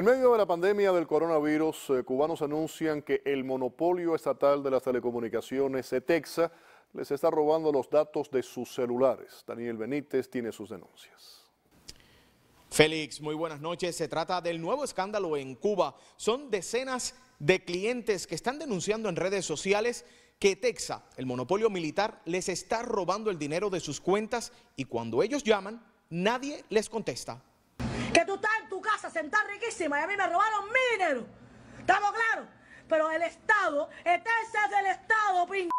En medio de la pandemia del coronavirus, eh, cubanos anuncian que el monopolio estatal de las telecomunicaciones, ETEXA, les está robando los datos de sus celulares. Daniel Benítez tiene sus denuncias. Félix, muy buenas noches. Se trata del nuevo escándalo en Cuba. Son decenas de clientes que están denunciando en redes sociales que ETEXA, el monopolio militar, les está robando el dinero de sus cuentas y cuando ellos llaman, nadie les contesta. A sentar riquísima y a mí me robaron mi dinero. ¿Estamos claros? Pero el Estado, este es el Estado, pin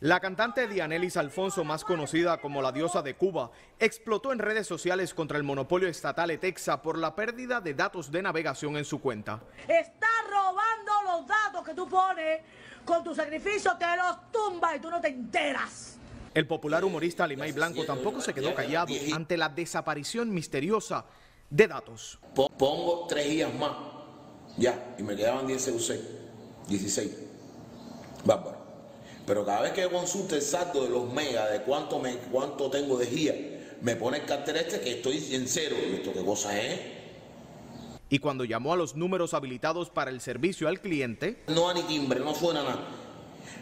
La cantante Dianelis Alfonso, más conocida como la diosa de Cuba, explotó en redes sociales contra el monopolio estatal Etexa por la pérdida de datos de navegación en su cuenta. Está robando los datos que tú pones, con tu sacrificio te los tumba y tú no te enteras. El popular humorista Limay Blanco tampoco se quedó callado ante la desaparición misteriosa de datos. Pongo tres días más, ya, y me quedaban 10 CUC, 16. Bárbaro. Pero cada vez que consulte el saldo de los megas, de cuánto, me, cuánto tengo de guía, me pone el cartel este que estoy en cero. esto qué cosa es? Y cuando llamó a los números habilitados para el servicio al cliente... No hay ni timbre, no suena nada.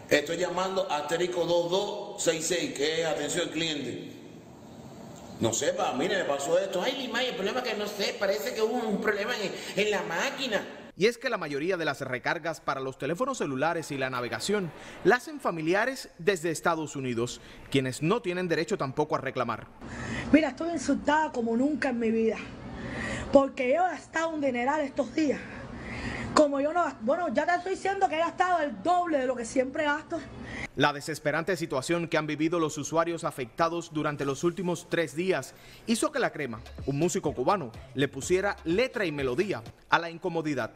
Estoy llamando asterisco 2266, que es atención al cliente. No sepa, mire, me pasó esto. Ay, Lima, el problema que no sé, parece que hubo un problema en, la máquina. Y es que la mayoría de las recargas para los teléfonos celulares y la navegación las hacen familiares desde Estados Unidos, quienes no tienen derecho tampoco a reclamar. Mira, estoy insultada como nunca en mi vida, porque yo he gastado un dineral estos días. Como yo no, bueno, ya te estoy diciendo que he gastado el doble de lo que siempre gasto. La desesperante situación que han vivido los usuarios afectados durante los últimos tres días hizo que La Crema, un músico cubano, le pusiera letra y melodía a la incomodidad.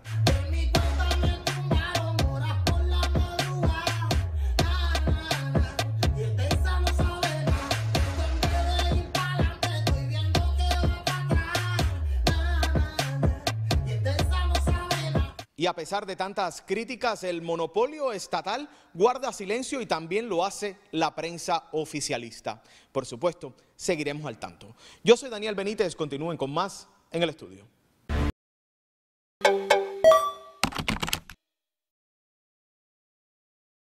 y a pesar de tantas críticas, el monopolio estatal guarda silencio y también lo hace la prensa oficialista. Por supuesto, seguiremos al tanto. Yo soy Daniel Benítez, continúen con más en el estudio.